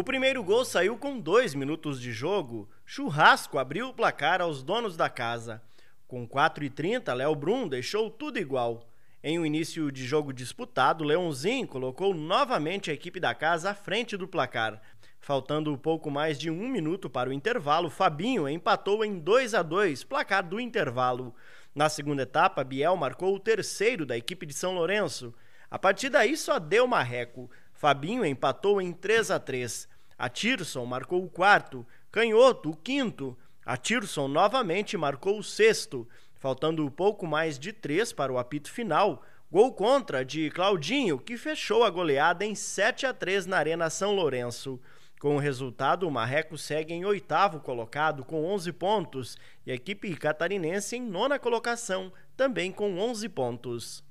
O primeiro gol saiu com dois minutos de jogo. Churrasco abriu o placar aos donos da casa. Com 4 e 30, Léo Brum deixou tudo igual. Em um início de jogo disputado, Leonzinho colocou novamente a equipe da casa à frente do placar. Faltando pouco mais de um minuto para o intervalo, Fabinho empatou em 2 a 2, placar do intervalo. Na segunda etapa, Biel marcou o terceiro da equipe de São Lourenço. A partir daí só deu marreco. Fabinho empatou em 3 a 3. Atirson marcou o quarto, Canhoto o quinto. Atirson novamente marcou o sexto. Faltando pouco mais de três para o apito final, gol contra de Claudinho, que fechou a goleada em 7 a 3 na Arena São Lourenço. Com o resultado, o Marreco segue em oitavo colocado com 11 pontos e a equipe catarinense em nona colocação, também com 11 pontos.